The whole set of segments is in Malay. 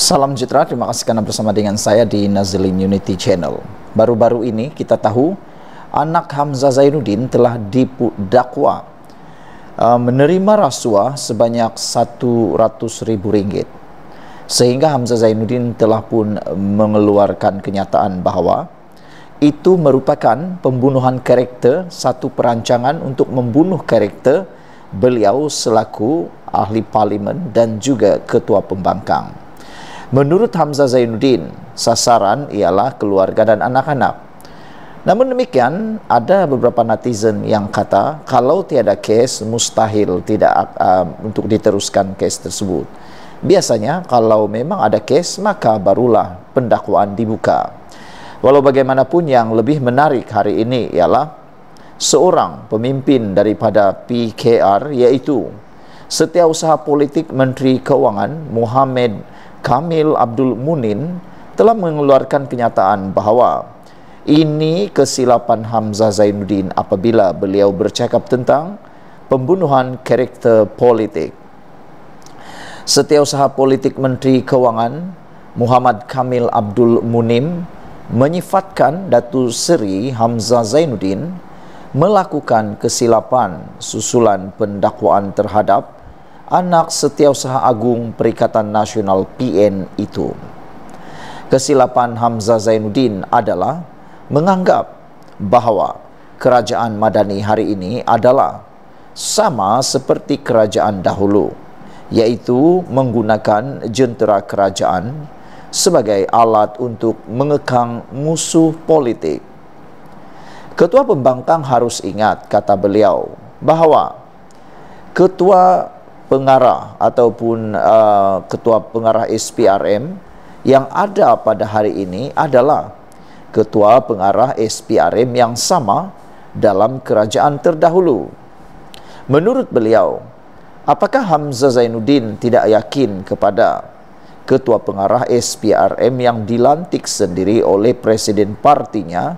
Salam sejahtera, terima kasih karena bersama dengan saya di Nazlin Unity Channel. Baru-baru ini kita tahu anak Hamzah Zainuddin telah didakwa uh, menerima rasuah sebanyak 100 ribu ringgit. Sehingga Hamzah Zainuddin telah pun mengeluarkan kenyataan bahawa itu merupakan pembunuhan karakter satu perancangan untuk membunuh karakter beliau selaku ahli parlimen dan juga ketua pembangkang. Menurut Hamzah Zainuddin, sasaran ialah keluarga dan anak-anak. Namun demikian, ada beberapa netizen yang kata kalau tiada kes mustahil tidak uh, untuk diteruskan kes tersebut. Biasanya kalau memang ada kes maka barulah pendakwaan dibuka. Walau bagaimanapun yang lebih menarik hari ini ialah seorang pemimpin daripada PKR yaitu setiausaha politik Menteri Keuangan Muhammad Kamil Abdul Munin telah mengeluarkan kenyataan bahawa ini kesilapan Hamzah Zainuddin apabila beliau bercakap tentang pembunuhan karakter politik. Setiausaha politik Menteri Kewangan Muhammad Kamil Abdul Munim menyifatkan Datu Seri Hamzah Zainuddin melakukan kesilapan susulan pendakwaan terhadap anak setiausaha agung Perikatan Nasional PN itu. Kesilapan Hamzah Zainuddin adalah menganggap bahawa kerajaan Madani hari ini adalah sama seperti kerajaan dahulu iaitu menggunakan jentera kerajaan sebagai alat untuk mengekang musuh politik. Ketua pembangkang harus ingat kata beliau bahawa ketua pengarah ataupun uh, ketua pengarah SPRM yang ada pada hari ini adalah ketua pengarah SPRM yang sama dalam kerajaan terdahulu. Menurut beliau, apakah Hamzah Zainuddin tidak yakin kepada ketua pengarah SPRM yang dilantik sendiri oleh presiden partinya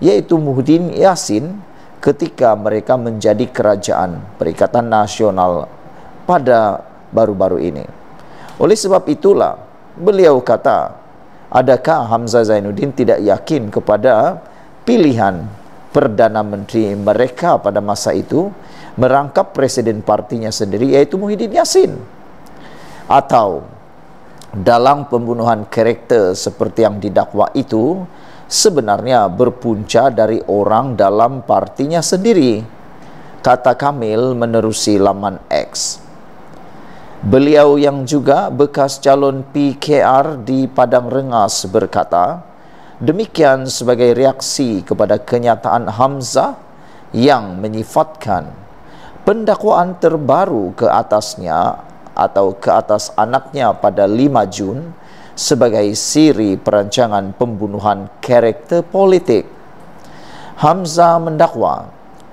yaitu Muhyiddin Yassin ketika mereka menjadi kerajaan Perikatan Nasional pada baru-baru ini. Oleh sebab itulah beliau kata, adakah Hamzah Zainuddin tidak yakin kepada pilihan Perdana Menteri mereka pada masa itu merangkap presiden partinya sendiri yaitu Muhyiddin Yassin atau dalam pembunuhan karakter seperti yang didakwa itu sebenarnya berpunca dari orang dalam partinya sendiri kata Kamil menerusi laman X Beliau yang juga bekas calon PKR di Padang Rengas berkata, demikian sebagai reaksi kepada kenyataan Hamzah yang menyifatkan pendakwaan terbaru ke atasnya atau ke atas anaknya pada 5 Jun sebagai siri perancangan pembunuhan karakter politik. Hamzah mendakwa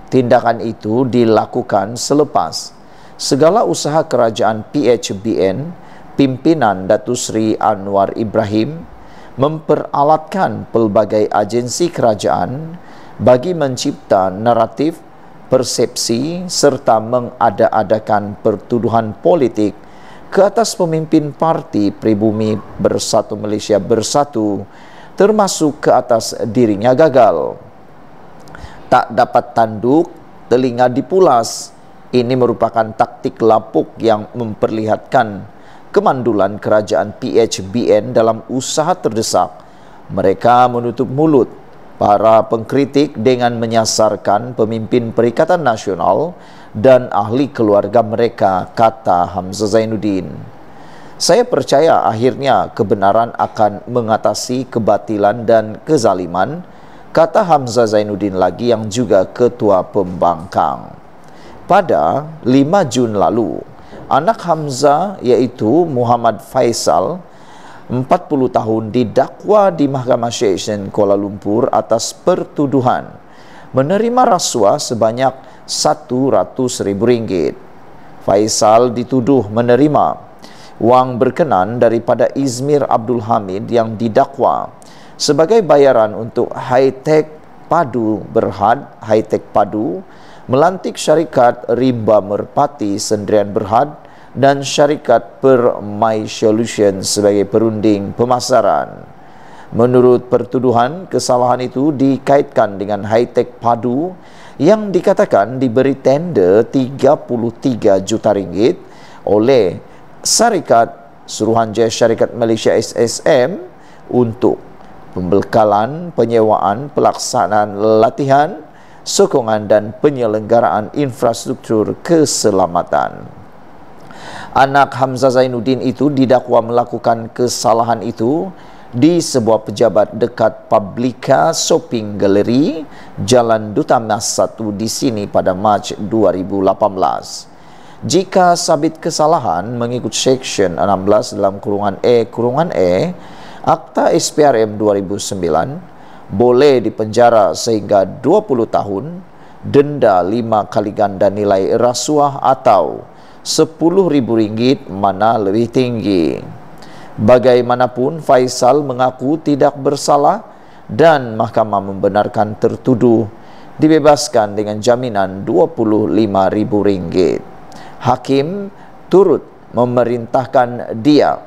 tindakan itu dilakukan selepas segala usaha kerajaan PHBN pimpinan Datu Sri Anwar Ibrahim memperalatkan pelbagai agensi kerajaan bagi mencipta naratif persepsi serta mengada-adakan pertuduhan politik ke atas pemimpin parti pribumi bersatu Malaysia bersatu termasuk ke atas dirinya gagal tak dapat tanduk telinga dipulas ini merupakan taktik lapuk yang memperlihatkan kemandulan kerajaan PHBN dalam usaha terdesak. Mereka menutup mulut para pengkritik dengan menyasarkan pemimpin Perikatan Nasional dan ahli keluarga mereka, kata Hamzah Zainuddin. Saya percaya akhirnya kebenaran akan mengatasi kebatilan dan kezaliman, kata Hamzah Zainuddin lagi yang juga ketua pembangkang pada 5 Jun lalu. Anak Hamza iaitu Muhammad Faisal 40 tahun didakwa di Mahkamah Syekhsen Kuala Lumpur atas pertuduhan menerima rasuah sebanyak rm ringgit. Faisal dituduh menerima wang berkenan daripada Izmir Abdul Hamid yang didakwa sebagai bayaran untuk high-tech padu berhad, high-tech padu melantik syarikat Riba Merpati Sendrian Berhad dan syarikat Permai Solution sebagai perunding pemasaran. Menurut pertuduhan, kesalahan itu dikaitkan dengan high-tech Padu yang dikatakan diberi tender 33 juta ringgit oleh syarikat Suruhanjaya Syarikat Malaysia SSM untuk pembekalan penyewaan pelaksanaan latihan sokongan dan penyelenggaraan infrastruktur keselamatan. Anak Hamzah Zainuddin itu didakwa melakukan kesalahan itu di sebuah pejabat dekat Publika Shopping Gallery Jalan Duta Mas 1 di sini pada Mac 2018. Jika sabit kesalahan mengikut Seksyen 16 dalam kurungan E kurungan E Akta SPRM boleh dipenjara sehingga 20 tahun, denda lima kali ganda nilai rasuah atau rm ringgit mana lebih tinggi. Bagaimanapun Faisal mengaku tidak bersalah dan mahkamah membenarkan tertuduh dibebaskan dengan jaminan rm ringgit. Hakim turut memerintahkan dia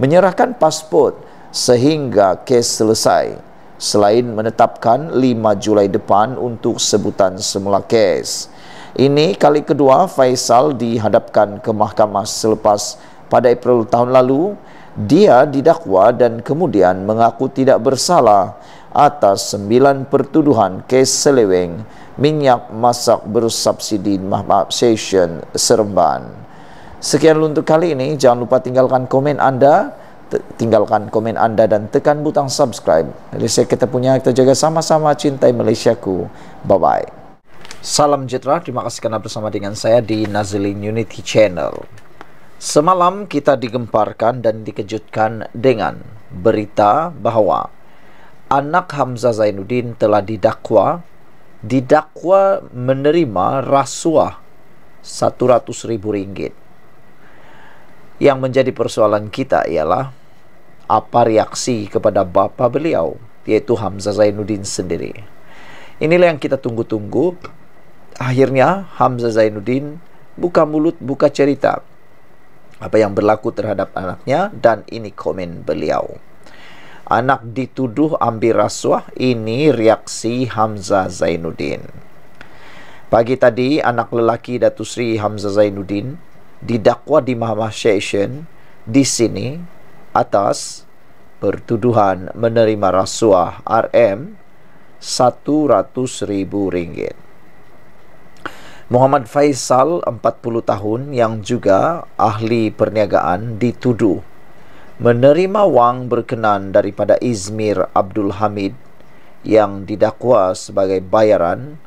menyerahkan pasport sehingga kes selesai selain menetapkan 5 Julai depan untuk sebutan semula kes. Ini kali kedua Faisal dihadapkan ke mahkamah selepas pada April tahun lalu dia didakwa dan kemudian mengaku tidak bersalah atas sembilan pertuduhan kes seleweng minyak masak bersubsidi Mahmab Session Seremban. Sekian untuk kali ini, jangan lupa tinggalkan komen anda tinggalkan komen anda dan tekan butang subscribe. Malaysia kita punya, kita jaga sama-sama cintai Malaysia ku. Bye-bye. Salam jitra, terima kasih kerana bersama dengan saya di Nazilin Unity Channel. Semalam kita digemparkan dan dikejutkan dengan berita bahawa anak Hamzah Zainuddin telah didakwa didakwa menerima rasuah rm ringgit. yang menjadi persoalan kita ialah apa reaksi kepada bapa beliau iaitu Hamzah Zainuddin sendiri. Inilah yang kita tunggu-tunggu. Akhirnya Hamzah Zainuddin buka mulut buka cerita apa yang berlaku terhadap anaknya dan ini komen beliau. Anak dituduh ambil rasuah ini reaksi Hamzah Zainuddin. Pagi tadi anak lelaki Datu Sri Hamzah Zainuddin didakwa di Mahkamah Session di sini atas pertuduhan menerima rasuah RM 100000 Muhammad Faisal, 40 tahun yang juga ahli perniagaan dituduh menerima wang berkenan daripada Izmir Abdul Hamid yang didakwa sebagai bayaran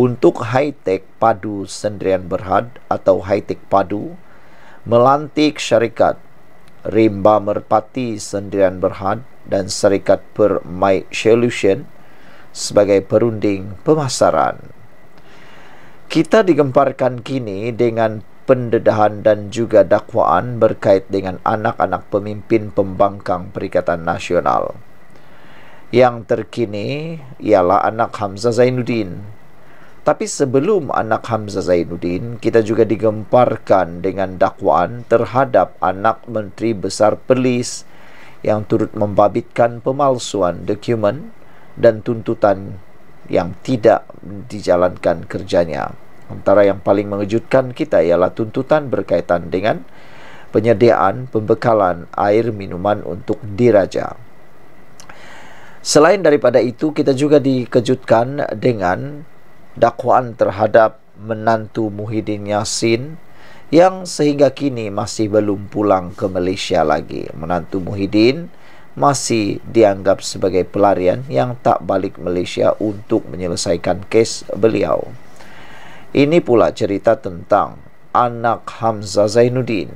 untuk Hightech Padu Sendirian Berhad atau Hightech Padu melantik syarikat Rimba Merpati Sendirian Berhad dan Serikat Per Mike Solution sebagai perunding pemasaran. Kita digemparkan kini dengan pendedahan dan juga dakwaan berkait dengan anak-anak pemimpin pembangkang Perikatan Nasional. Yang terkini ialah anak Hamzah Zainuddin tapi sebelum anak Hamzah Zainuddin, kita juga digemparkan dengan dakwaan terhadap anak Menteri Besar Perlis yang turut membabitkan pemalsuan dokumen dan tuntutan yang tidak dijalankan kerjanya. Antara yang paling mengejutkan kita ialah tuntutan berkaitan dengan penyediaan pembekalan air minuman untuk diraja. Selain daripada itu, kita juga dikejutkan dengan dakwaan terhadap menantu Muhyiddin Yassin yang sehingga kini masih belum pulang ke Malaysia lagi. Menantu Muhyiddin masih dianggap sebagai pelarian yang tak balik Malaysia untuk menyelesaikan kes beliau. Ini pula cerita tentang anak Hamzah Zainuddin.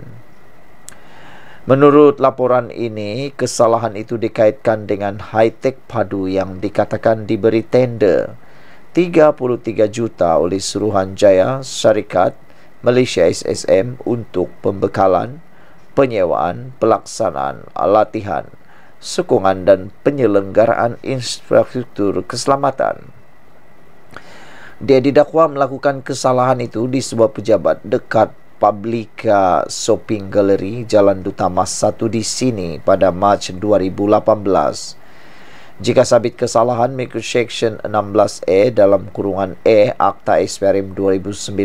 Menurut laporan ini, kesalahan itu dikaitkan dengan high-tech padu yang dikatakan diberi tender 33 juta oleh Suruhanjaya Syarikat Malaysia SSM untuk pembekalan, penyewaan, pelaksanaan, latihan, sokongan dan penyelenggaraan infrastruktur keselamatan. Dia didakwa melakukan kesalahan itu di sebuah pejabat dekat Publica Shopping Gallery Jalan Duta Mas 1 di sini pada Mac 2018. Jika sabit kesalahan Microsection 16 e dalam kurungan E Akta Eksperim 2009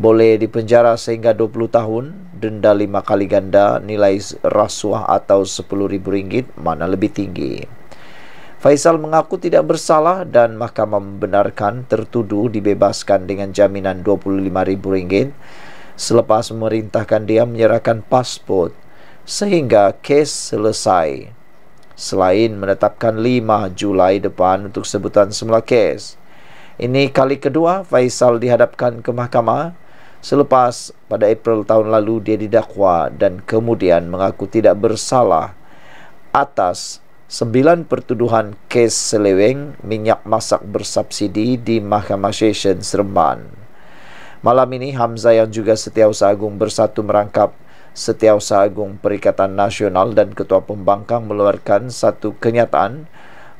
boleh dipenjara sehingga 20 tahun, denda 5 kali ganda, nilai rasuah atau rm ringgit mana lebih tinggi. Faisal mengaku tidak bersalah dan mahkamah membenarkan tertuduh dibebaskan dengan jaminan rm ringgit selepas memerintahkan dia menyerahkan pasport sehingga kes selesai selain menetapkan 5 Julai depan untuk sebutan semula kes. Ini kali kedua Faisal dihadapkan ke mahkamah selepas pada April tahun lalu dia didakwa dan kemudian mengaku tidak bersalah atas sembilan pertuduhan kes seleweng minyak masak bersubsidi di Mahkamah Session Seremban. Malam ini Hamzah yang juga setiausaha agung bersatu merangkap Setiausaha Agung Perikatan Nasional dan Ketua Pembangkang meluarkan satu kenyataan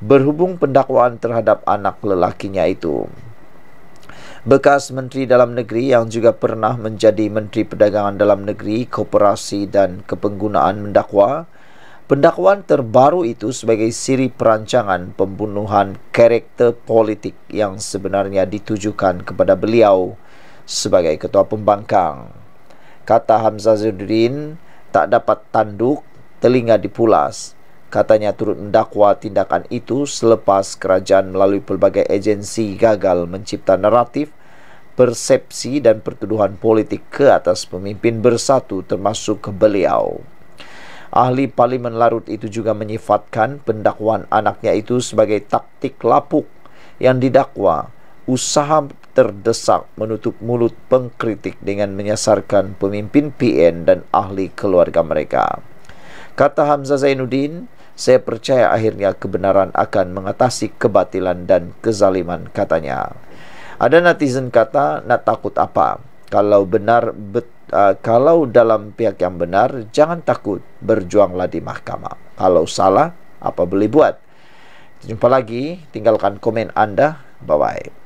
berhubung pendakwaan terhadap anak lelakinya itu. Bekas Menteri Dalam Negeri yang juga pernah menjadi Menteri Perdagangan Dalam Negeri, Koperasi dan Kepenggunaan mendakwa, pendakwaan terbaru itu sebagai siri perancangan pembunuhan karakter politik yang sebenarnya ditujukan kepada beliau sebagai Ketua Pembangkang kata Hamzah Zudrin tak dapat tanduk telinga dipulas katanya turut mendakwa tindakan itu selepas kerajaan melalui pelbagai agensi gagal mencipta naratif persepsi dan pertuduhan politik ke atas pemimpin bersatu termasuk ke beliau Ahli Parlimen Larut itu juga menyifatkan pendakwaan anaknya itu sebagai taktik lapuk yang didakwa usaha terdesak menutup mulut pengkritik dengan menyasarkan pemimpin PN dan ahli keluarga mereka. Kata Hamzah Zainuddin, saya percaya akhirnya kebenaran akan mengatasi kebatilan dan kezaliman katanya. Ada netizen kata, nak takut apa? Kalau benar, bet, uh, kalau dalam pihak yang benar, jangan takut, berjuanglah di mahkamah. Kalau salah, apa boleh buat? Jumpa lagi, tinggalkan komen anda. Bye-bye.